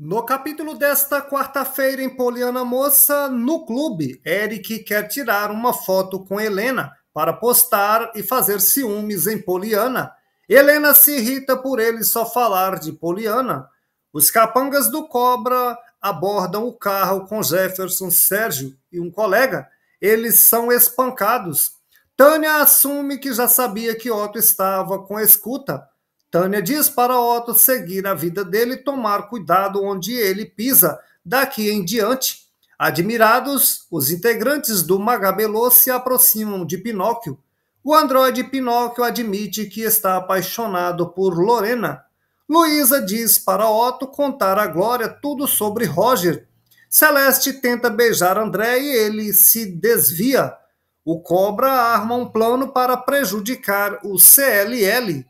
No capítulo desta quarta-feira em Poliana Moça, no clube, Eric quer tirar uma foto com Helena para postar e fazer ciúmes em Poliana. Helena se irrita por ele só falar de Poliana. Os capangas do Cobra abordam o carro com Jefferson, Sérgio e um colega. Eles são espancados. Tânia assume que já sabia que Otto estava com escuta. Tânia diz para Otto seguir a vida dele e tomar cuidado onde ele pisa daqui em diante. Admirados, os integrantes do Magabelô se aproximam de Pinóquio. O androide Pinóquio admite que está apaixonado por Lorena. Luísa diz para Otto contar a Glória tudo sobre Roger. Celeste tenta beijar André e ele se desvia. O Cobra arma um plano para prejudicar o CLL.